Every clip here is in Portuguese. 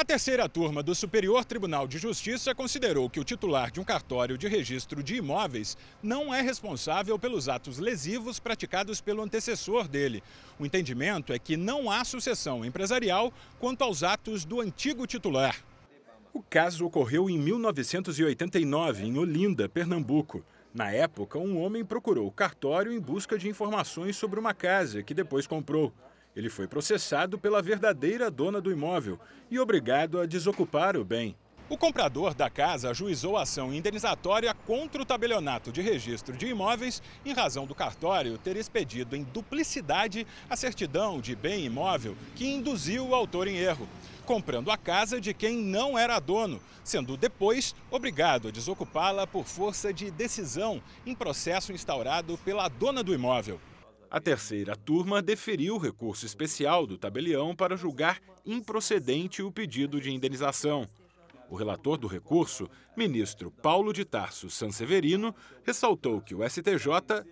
A terceira turma do Superior Tribunal de Justiça considerou que o titular de um cartório de registro de imóveis não é responsável pelos atos lesivos praticados pelo antecessor dele. O entendimento é que não há sucessão empresarial quanto aos atos do antigo titular. O caso ocorreu em 1989, em Olinda, Pernambuco. Na época, um homem procurou o cartório em busca de informações sobre uma casa que depois comprou. Ele foi processado pela verdadeira dona do imóvel e obrigado a desocupar o bem. O comprador da casa ajuizou ação indenizatória contra o tabelionato de registro de imóveis em razão do cartório ter expedido em duplicidade a certidão de bem imóvel que induziu o autor em erro, comprando a casa de quem não era dono, sendo depois obrigado a desocupá-la por força de decisão em processo instaurado pela dona do imóvel. A terceira turma deferiu o recurso especial do tabelião para julgar improcedente o pedido de indenização. O relator do recurso, ministro Paulo de Tarso Sanseverino, ressaltou que o STJ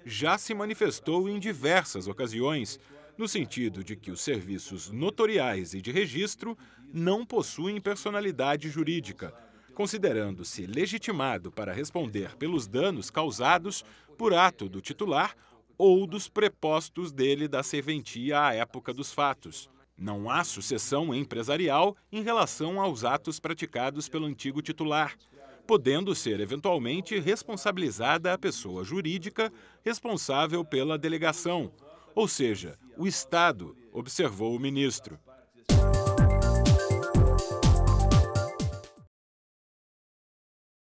já se manifestou em diversas ocasiões, no sentido de que os serviços notoriais e de registro não possuem personalidade jurídica, considerando-se legitimado para responder pelos danos causados por ato do titular ou dos prepostos dele da serventia à época dos fatos. Não há sucessão empresarial em relação aos atos praticados pelo antigo titular, podendo ser eventualmente responsabilizada a pessoa jurídica responsável pela delegação, ou seja, o Estado, observou o ministro.